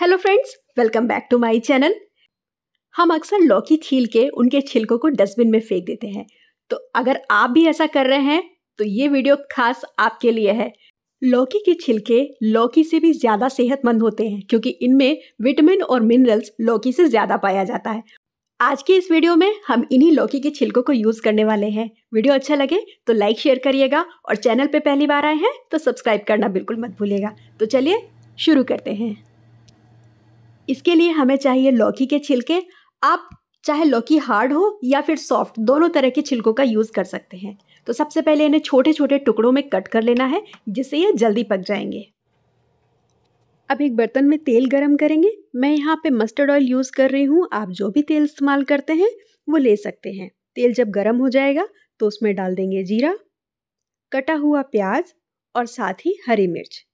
hello friends welcome back to my channel हम अक्सर लौकी छील के उनके छिलकों को डस्टबिन में फेंक देते हैं तो अगर आप भी ऐसा कर रहे हैं तो ये वीडियो खास आपके लिए है लौकी के छिलके लौकी से भी ज़्यादा सेहतमंद होते हैं क्योंकि इनमें विटामिन और मिनरल्स लौकी से ज़्यादा पाया जाता है आज के इस वीडियो में हम इन्हीं लौकी के छिलकों को यूज़ करने वाले हैं वीडियो अच्छा लगे तो लाइक शेयर करिएगा और चैनल पे पहली बार आए हैं तो सब्सक्राइब करना बिल्कुल मत भूलिएगा तो चलिए शुरू करते हैं इसके लिए हमें चाहिए लौकी के छिलके आप चाहे लौकी हार्ड हो या फिर सॉफ्ट दोनों तरह के छिलकों का यूज़ कर सकते हैं तो सबसे पहले इन्हें छोटे छोटे टुकड़ों में कट कर लेना है जिससे ये जल्दी पक जाएंगे अब एक बर्तन में तेल गरम करेंगे मैं यहाँ पे मस्टर्ड ऑयल यूज़ कर रही हूँ आप जो भी तेल इस्तेमाल करते हैं वो ले सकते हैं तेल जब गर्म हो जाएगा तो उसमें डाल देंगे जीरा कटा हुआ प्याज और साथ ही हरी मिर्च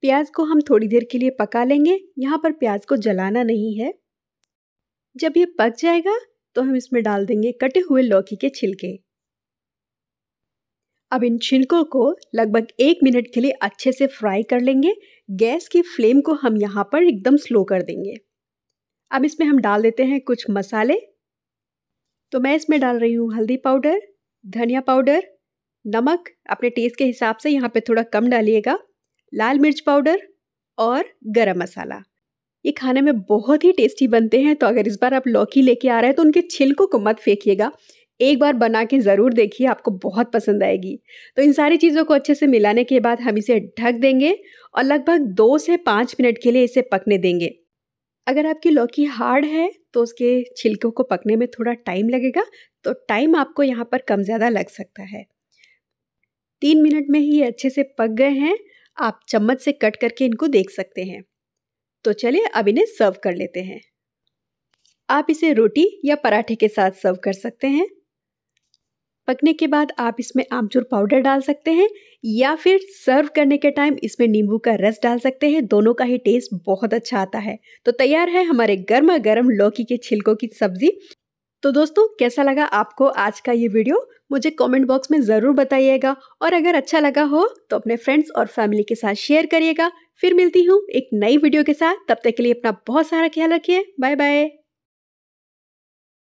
प्याज को हम थोड़ी देर के लिए पका लेंगे यहाँ पर प्याज को जलाना नहीं है जब ये पक जाएगा तो हम इसमें डाल देंगे कटे हुए लौकी के छिलके अब इन छिलकों को लगभग एक मिनट के लिए अच्छे से फ्राई कर लेंगे गैस की फ्लेम को हम यहाँ पर एकदम स्लो कर देंगे अब इसमें हम डाल देते हैं कुछ मसाले तो मैं इसमें डाल रही हूँ हल्दी पाउडर धनिया पाउडर नमक अपने टेस्ट के हिसाब से यहाँ पे थोड़ा कम डालिएगा लाल मिर्च पाउडर और गरम मसाला ये खाने में बहुत ही टेस्टी बनते हैं तो अगर इस बार आप लौकी लेके आ रहे हैं तो उनके छिलकों को मत फेंकिएगा एक बार बना के ज़रूर देखिए आपको बहुत पसंद आएगी तो इन सारी चीज़ों को अच्छे से मिलाने के बाद हम इसे ढक देंगे और लगभग दो से पाँच मिनट के लिए इसे पकने देंगे अगर आपकी लौकी हार्ड है तो उसके छिलकों को पकने में थोड़ा टाइम लगेगा तो टाइम आपको यहाँ पर कम ज़्यादा लग सकता है तीन मिनट में ही अच्छे से पक गए हैं आप चम्मच से कट करके इनको देख सकते हैं तो चलिए अब इन्हें सर्व कर लेते हैं आप इसे रोटी या पराठे के साथ सर्व कर सकते हैं पकने के बाद आप इसमें आमचूर पाउडर डाल सकते हैं या फिर सर्व करने के टाइम इसमें नींबू का रस डाल सकते हैं दोनों का ही टेस्ट बहुत अच्छा आता है तो तैयार है हमारे गर्मा गर्म लौकी के छिलकों की सब्जी तो दोस्तों कैसा लगा आपको आज का ये वीडियो मुझे कमेंट बॉक्स में ज़रूर बताइएगा और अगर अच्छा लगा हो तो अपने फ्रेंड्स और फैमिली के साथ शेयर करिएगा फिर मिलती हूँ एक नई वीडियो के साथ तब तक के लिए अपना बहुत सारा ख्याल रखिए बाय बाय